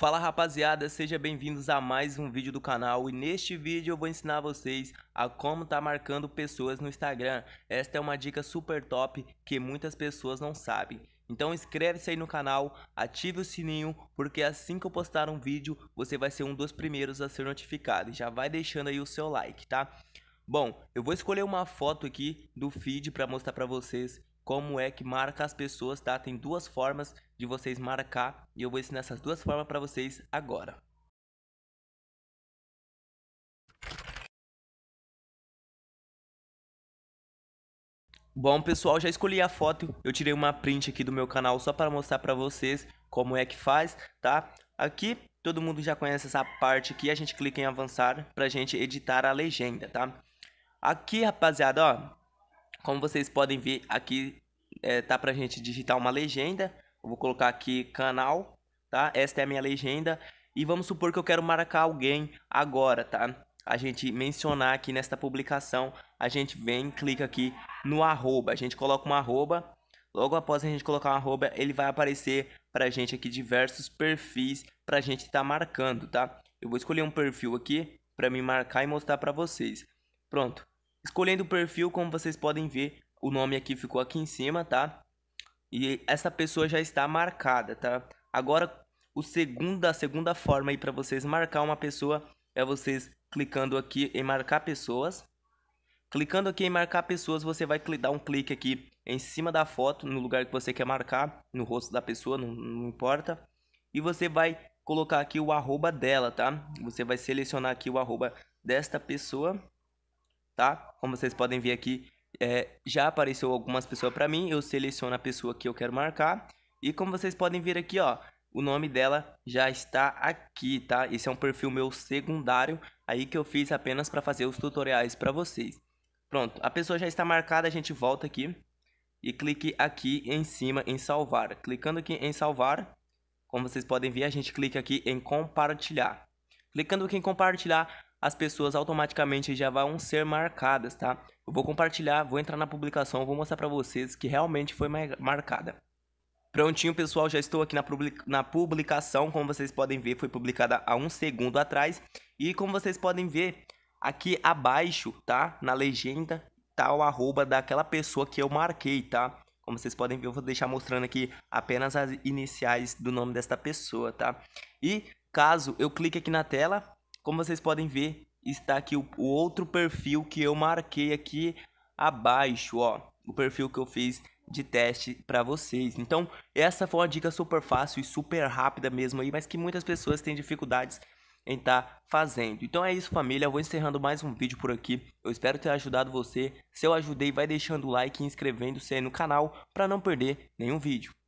Fala rapaziada, sejam bem-vindos a mais um vídeo do canal e neste vídeo eu vou ensinar vocês a como tá marcando pessoas no Instagram. Esta é uma dica super top que muitas pessoas não sabem. Então inscreve-se aí no canal, ative o sininho, porque assim que eu postar um vídeo, você vai ser um dos primeiros a ser notificado. já vai deixando aí o seu like, tá? Bom, eu vou escolher uma foto aqui do feed para mostrar para vocês como é que marca as pessoas, tá? Tem duas formas de vocês marcar e eu vou ensinar essas duas formas para vocês agora. Bom, pessoal, já escolhi a foto. Eu tirei uma print aqui do meu canal só para mostrar para vocês como é que faz, tá? Aqui, todo mundo já conhece essa parte aqui. A gente clica em avançar pra gente editar a legenda, tá? Aqui, rapaziada, ó, como vocês podem ver aqui, é, tá pra gente digitar uma legenda. Eu vou colocar aqui canal, tá? Esta é a minha legenda. E vamos supor que eu quero marcar alguém agora, tá? A gente mencionar aqui nesta publicação, a gente vem, clica aqui no arroba. A gente coloca um arroba. Logo após a gente colocar um arroba, ele vai aparecer pra gente aqui diversos perfis pra gente estar tá marcando, tá? Eu vou escolher um perfil aqui para me marcar e mostrar para vocês. Pronto. Escolhendo o perfil, como vocês podem ver, o nome aqui ficou aqui em cima, tá? E essa pessoa já está marcada, tá? Agora, o segundo, a segunda forma aí para vocês marcar uma pessoa é vocês clicando aqui em marcar pessoas. Clicando aqui em marcar pessoas, você vai dar um clique aqui em cima da foto, no lugar que você quer marcar, no rosto da pessoa, não, não importa. E você vai colocar aqui o arroba dela, tá? Você vai selecionar aqui o arroba desta pessoa tá? Como vocês podem ver aqui, é, já apareceu algumas pessoas para mim, eu seleciono a pessoa que eu quero marcar. E como vocês podem ver aqui, ó, o nome dela já está aqui, tá? Esse é um perfil meu secundário, aí que eu fiz apenas para fazer os tutoriais para vocês. Pronto, a pessoa já está marcada, a gente volta aqui e clique aqui em cima em salvar. Clicando aqui em salvar, como vocês podem ver, a gente clica aqui em compartilhar. Clicando aqui em compartilhar, as pessoas automaticamente já vão ser marcadas, tá? Eu vou compartilhar, vou entrar na publicação, vou mostrar para vocês que realmente foi marcada. Prontinho, pessoal, já estou aqui na, publicação, como vocês podem ver, foi publicada há um segundo atrás. E como vocês podem ver, aqui abaixo, tá? Na legenda, tá o arroba daquela pessoa que eu marquei, tá? Como vocês podem ver, eu vou deixar mostrando aqui apenas as iniciais do nome desta pessoa, tá? E caso eu clique aqui na tela, como vocês podem ver, está aqui o, o outro perfil que eu marquei aqui abaixo, ó. O perfil que eu fiz de teste para vocês. Então, essa foi uma dica super fácil e super rápida mesmo aí, mas que muitas pessoas têm dificuldades em estar tá fazendo. Então é isso, família. Eu vou encerrando mais um vídeo por aqui. Eu espero ter ajudado você. Se eu ajudei, vai deixando o like e inscrevendo-se aí no canal para não perder nenhum vídeo.